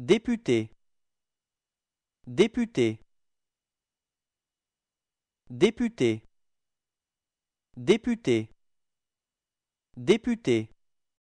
Député député député député député